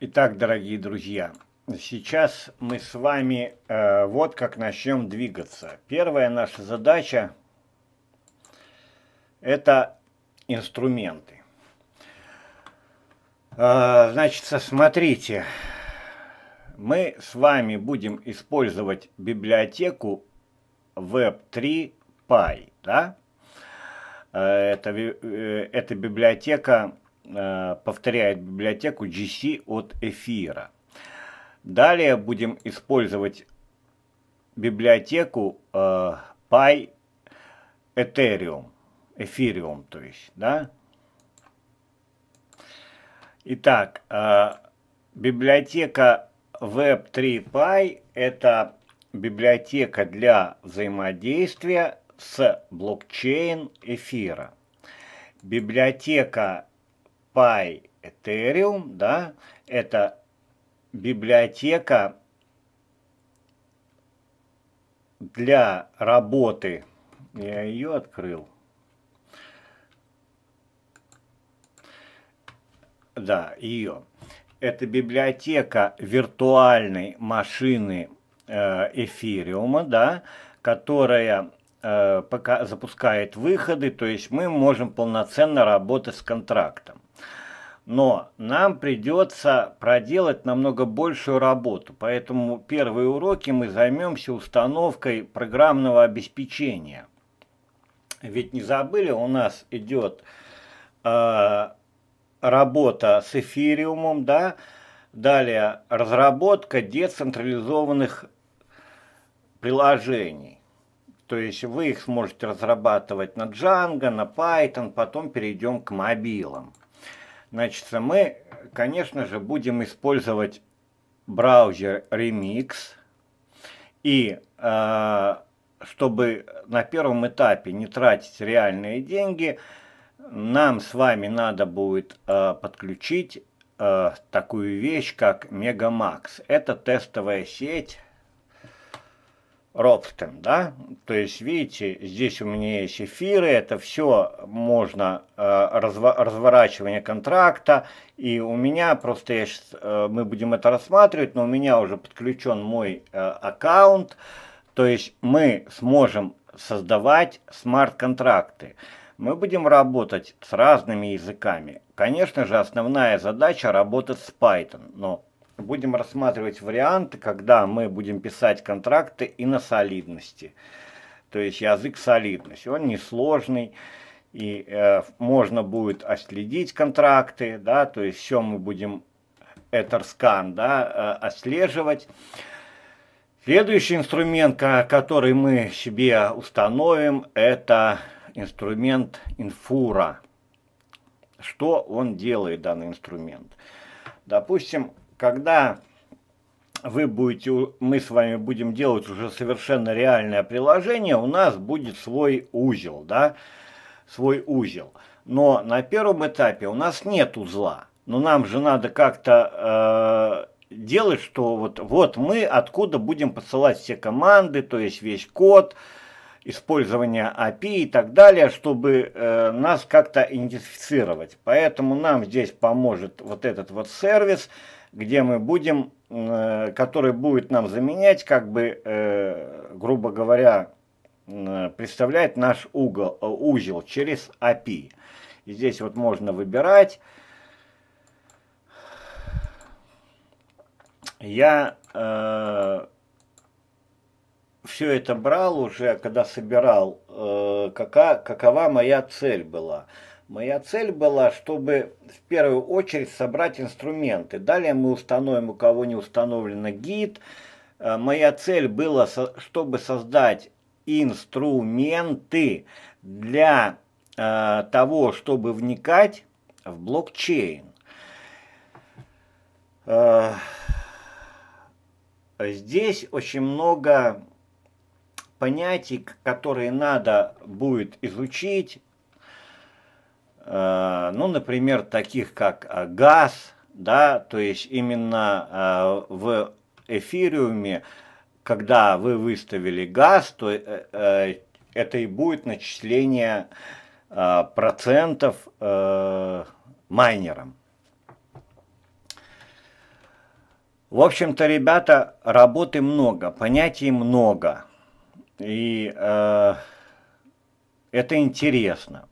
Итак, дорогие друзья, сейчас мы с вами э, вот как начнем двигаться. Первая наша задача – это инструменты. Э, значит, смотрите, мы с вами будем использовать библиотеку Web3 Py, да? Э, это, э, это библиотека Э, повторяет библиотеку GC от эфира. Далее будем использовать библиотеку э, Pi Ethereum, Ethereum, то есть, да. Итак, э, библиотека Web3Pi это библиотека для взаимодействия с блокчейн эфира. Библиотека Py Ethereum, да, это библиотека для работы. Я ее открыл. Да, ее. Это библиотека виртуальной машины эфириума, да, которая э, пока запускает выходы, то есть мы можем полноценно работать с контрактом но нам придется проделать намного большую работу, поэтому первые уроки мы займемся установкой программного обеспечения. Ведь не забыли, у нас идет э, работа с эфириумом, да, далее разработка децентрализованных приложений. То есть вы их сможете разрабатывать на Django, на Python, потом перейдем к мобилам. Значит, мы, конечно же, будем использовать браузер Remix. И э, чтобы на первом этапе не тратить реальные деньги, нам с вами надо будет э, подключить э, такую вещь, как Megamax. Это тестовая сеть Роптем, да, то есть, видите, здесь у меня есть эфиры, это все можно, э, разво разворачивание контракта, и у меня просто, я сейчас, э, мы будем это рассматривать, но у меня уже подключен мой э, аккаунт, то есть мы сможем создавать смарт-контракты. Мы будем работать с разными языками. Конечно же, основная задача работать с Python, но будем рассматривать варианты, когда мы будем писать контракты и на солидности. То есть язык солидность, Он несложный, и э, можно будет отследить контракты, да, то есть все мы будем Этерскан, да, э, отслеживать. Следующий инструмент, который мы себе установим, это инструмент инфура. Что он делает, данный инструмент? Допустим, когда вы будете, мы с вами будем делать уже совершенно реальное приложение, у нас будет свой узел, да, свой узел. Но на первом этапе у нас нет узла. Но нам же надо как-то э, делать, что вот, вот мы откуда будем посылать все команды, то есть весь код, использование API и так далее, чтобы э, нас как-то идентифицировать. Поэтому нам здесь поможет вот этот вот сервис – где мы будем, э, который будет нам заменять, как бы, э, грубо говоря, э, представлять наш угол, узел через API. И здесь вот можно выбирать. Я э, все это брал уже, когда собирал, э, кака, какова моя цель была. Э, Моя цель была, чтобы в первую очередь собрать инструменты. Далее мы установим, у кого не установлено гид. Э, моя цель была, чтобы создать инструменты для э, того, чтобы вникать в блокчейн. Э, здесь очень много понятий, которые надо будет изучить, Э, ну, например, таких как э, газ, да, то есть именно э, в эфириуме, когда вы выставили газ, то это и будет начисление процентов майнерам. В общем-то, ребята, работы много, понятий много. И э, это интересно.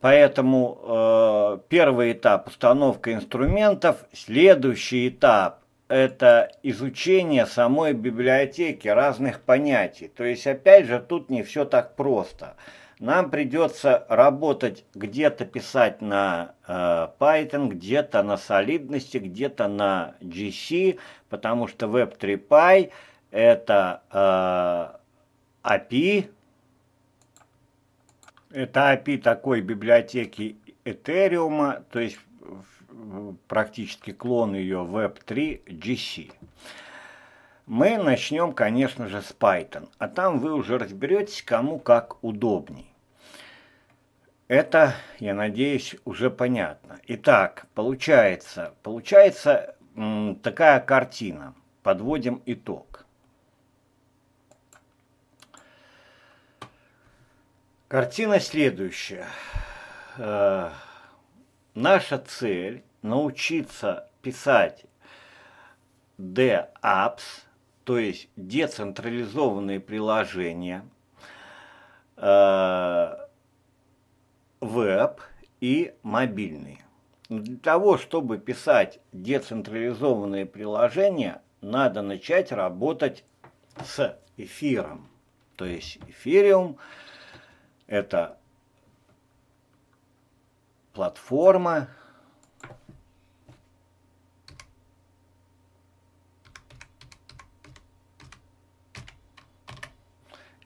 Поэтому э, первый этап – установка инструментов. Следующий этап – это изучение самой библиотеки, разных понятий. То есть, опять же, тут не все так просто. Нам придется работать, где-то писать на э, Python, где-то на солидности, где-то на GC, потому что Web3Py – это э, API, это API такой библиотеки Ethereum, то есть практически клон ее Web3 GC. Мы начнем, конечно же, с Python, а там вы уже разберетесь, кому как удобней. Это, я надеюсь, уже понятно. Итак, получается, получается такая картина. Подводим итог. Картина следующая. Э, наша цель научиться писать DApps, то есть децентрализованные приложения, э, веб и мобильные. Для того, чтобы писать децентрализованные приложения, надо начать работать с эфиром. То есть эфириум – это платформа.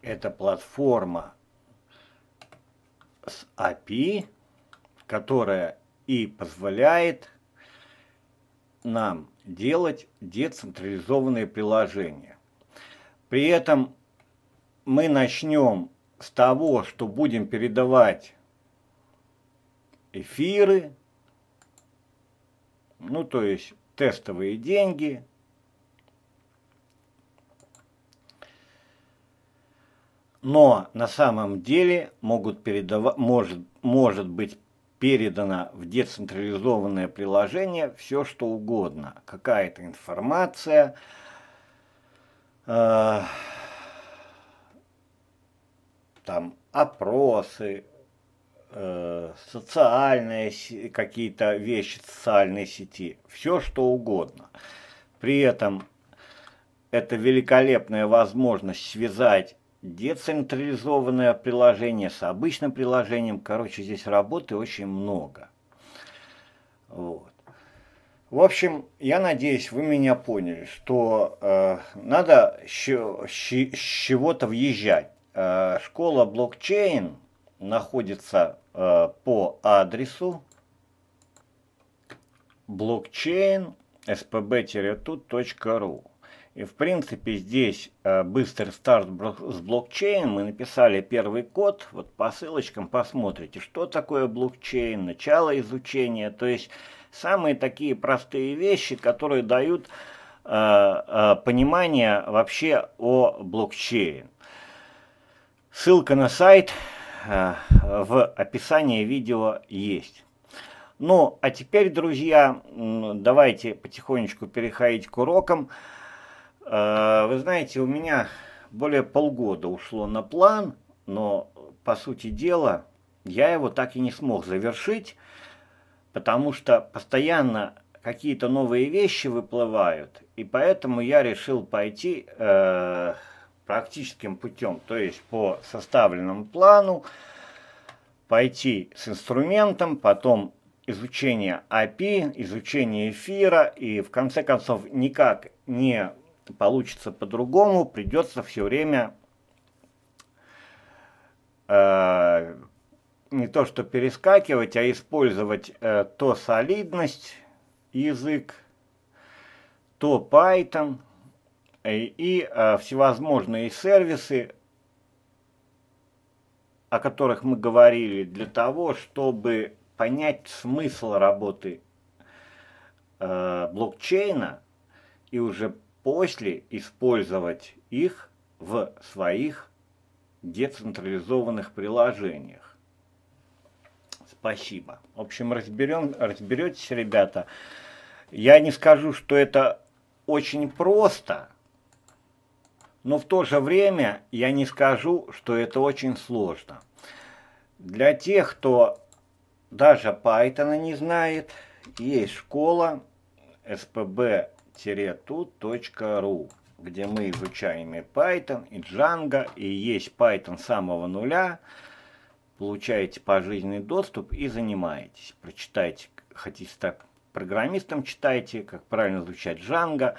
Это платформа с API, которая и позволяет нам делать децентрализованные приложения. При этом мы начнем с того, что будем передавать эфиры, ну то есть тестовые деньги, но на самом деле могут передавать, может, может быть передано в децентрализованное приложение все что угодно, какая-то информация, э там опросы, э, социальные какие-то вещи социальной сети, все что угодно. При этом это великолепная возможность связать децентрализованное приложение с обычным приложением. Короче, здесь работы очень много. Вот. В общем, я надеюсь, вы меня поняли, что э, надо с чего-то въезжать. Э, школа блокчейн находится э, по адресу блокчейн spb-tut.ru. И в принципе здесь э, быстрый старт с блокчейн. Мы написали первый код. Вот по ссылочкам посмотрите, что такое блокчейн, начало изучения. То есть самые такие простые вещи, которые дают понимание вообще о блокчейн. Ссылка на сайт э, в описании видео есть. Ну, а теперь, друзья, давайте потихонечку переходить к урокам. Э, вы знаете, у меня более полгода ушло на план, но, по сути дела, я его так и не смог завершить, потому что постоянно какие-то новые вещи выплывают, и поэтому я решил пойти э, практическим путем, то есть по составленному плану, пойти с инструментом, потом изучение API, а изучение эфира, и в конце концов никак не получится по-другому, придется все время э, не то что перескакивать, а использовать э, то солидность язык, то Python, Э, и э, всевозможные сервисы, о которых мы говорили, для того, чтобы понять смысл работы э, блокчейна и уже после использовать их в своих децентрализованных приложениях. Спасибо. В общем, разберем, разберетесь, ребята. Я не скажу, что это очень просто, но в то же время я не скажу, что это очень сложно. Для тех, кто даже Python не знает, есть школа spb-tut.ru, где мы изучаем и Python, и Django, и есть Python с самого нуля. Получаете пожизненный доступ и занимаетесь. Прочитайте, хотите так программистом читайте, как правильно звучать Django.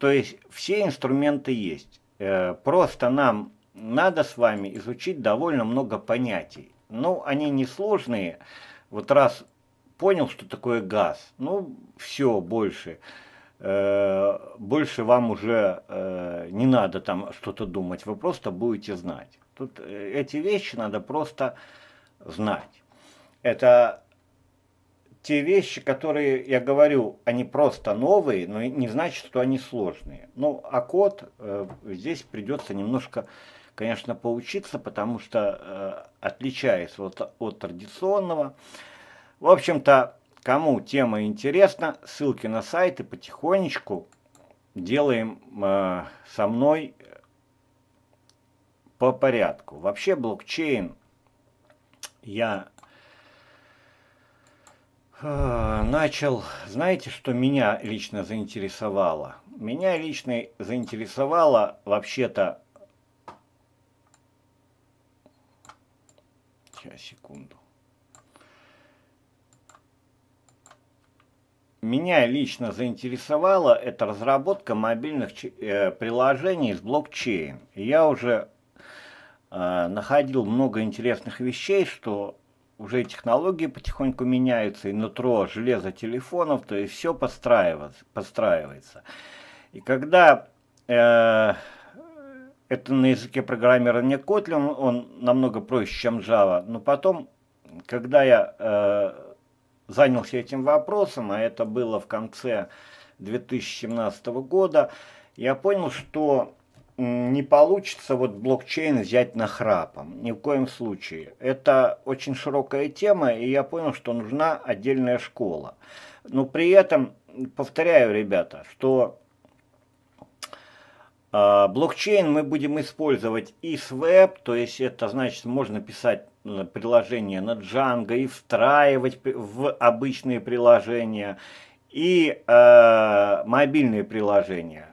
То есть все инструменты есть. Э, просто нам надо с вами изучить довольно много понятий. Ну, они несложные. Вот раз понял, что такое газ, ну, все, больше. Э, больше вам уже э, не надо там что-то думать, вы просто будете знать. Тут эти вещи надо просто знать. Это те вещи, которые я говорю, они просто новые, но не значит, что они сложные. Ну, а код э, здесь придется немножко, конечно, поучиться, потому что э, отличается от, от традиционного. В общем-то, кому тема интересна, ссылки на сайты потихонечку делаем э, со мной по порядку. Вообще блокчейн я а, начал, знаете, что меня лично заинтересовало? Меня лично заинтересовало вообще-то... Сейчас, секунду. Меня лично заинтересовала это разработка мобильных э, приложений с блокчейн. Я уже э, находил много интересных вещей, что уже технологии потихоньку меняются, и нутро железа телефонов, то есть все подстраивается. подстраивается. И когда э, это на языке программирования Kotlin, он намного проще, чем Java, но потом, когда я э, занялся этим вопросом, а это было в конце 2017 года, я понял, что не получится вот блокчейн взять на храпом, ни в коем случае. Это очень широкая тема, и я понял, что нужна отдельная школа. Но при этом, повторяю, ребята, что э, блокчейн мы будем использовать и с веб, то есть это значит можно писать э, приложение на Django и встраивать в обычные приложения, и э, мобильные приложения.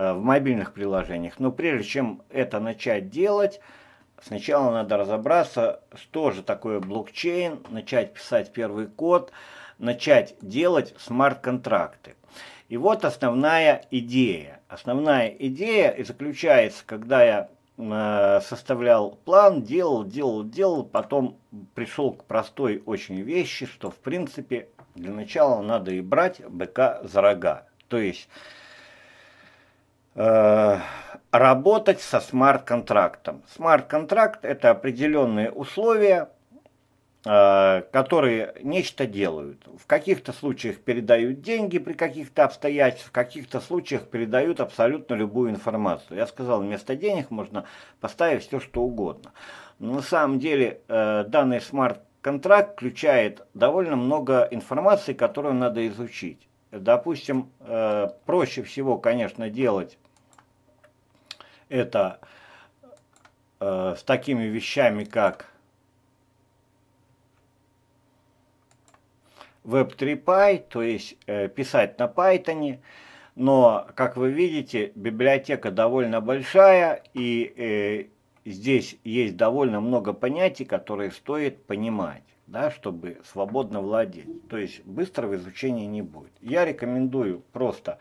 Э, в мобильных приложениях. Но прежде чем это начать делать, сначала надо разобраться, что же такое блокчейн, начать писать первый код, начать делать смарт-контракты. И вот основная идея. Основная идея и заключается, когда я э, составлял план, делал, делал, делал, потом пришел к простой очень вещи, что в принципе для начала надо и брать быка за рога. То есть Э, работать со смарт-контрактом. Смарт-контракт – это определенные условия, э, которые нечто делают. В каких-то случаях передают деньги при каких-то обстоятельствах, в каких-то случаях передают абсолютно любую информацию. Я сказал, вместо денег можно поставить все, что угодно. Но на самом деле э, данный смарт-контракт включает довольно много информации, которую надо изучить. Допустим, проще всего, конечно, делать это э, с такими вещами, как Web3Py, то есть э, писать на Python. Но, как вы видите, библиотека довольно большая, и э, здесь есть довольно много понятий, которые стоит понимать, да, чтобы свободно владеть. То есть быстрого изучения не будет. Я рекомендую просто,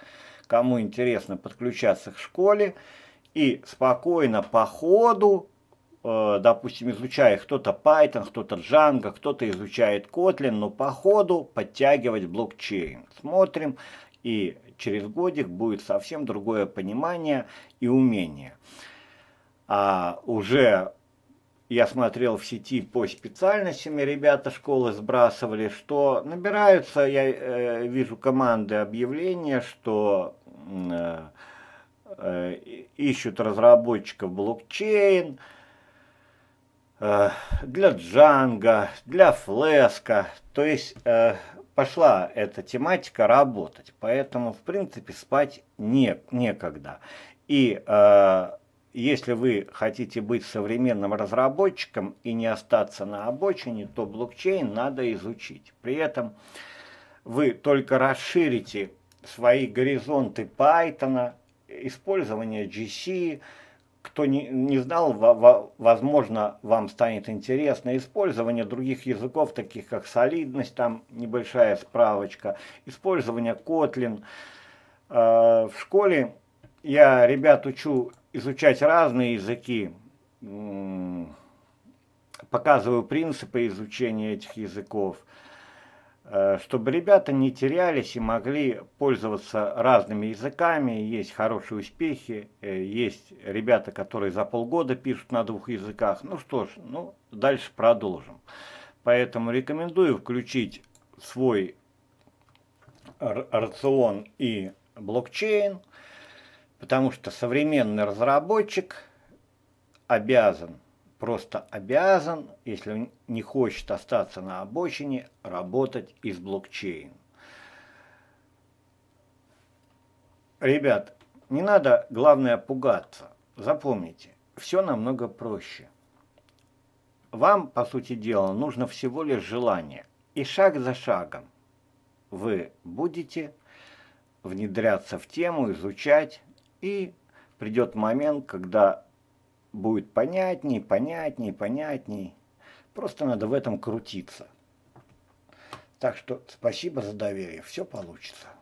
кому интересно, подключаться к школе и спокойно по ходу, э, допустим, изучая кто-то Python, кто-то Django, кто-то изучает Kotlin, но по ходу подтягивать блокчейн. Смотрим, и через годик будет совсем другое понимание и умение. А уже я смотрел в сети по специальностям, ребята школы сбрасывали, что набираются, я э, вижу команды объявления, что... Э, Э, ищут разработчиков блокчейн, э, для Джанга, для Флеска. То есть э, пошла эта тематика работать. Поэтому, в принципе, спать не, некогда. И если вы хотите быть современным разработчиком и не остаться на обочине, то блокчейн надо изучить. При этом вы только расширите свои горизонты Python, использование GC. Кто не, не знал, во, во, возможно, вам станет интересно. Использование других языков, таких как солидность, там небольшая справочка. Использование Kotlin. Э, в школе я ребят учу изучать разные языки. Показываю принципы изучения этих языков. Э, чтобы ребята не терялись и могли пользоваться разными языками. Есть хорошие успехи, э, есть ребята, которые за полгода пишут на двух языках. Ну что ж, ну дальше продолжим. Поэтому рекомендую включить свой рацион и блокчейн, потому что современный разработчик обязан – просто обязан, если он не хочет остаться на обочине, работать из блокчейн. Ребят, не надо, главное, пугаться. Запомните, все намного проще. Вам, по сути дела, нужно всего лишь желание. И шаг за шагом вы будете внедряться в тему, изучать, и придет момент, когда будет понятней, понятней, понятней. Просто надо в этом крутиться. Так что спасибо за доверие, все получится.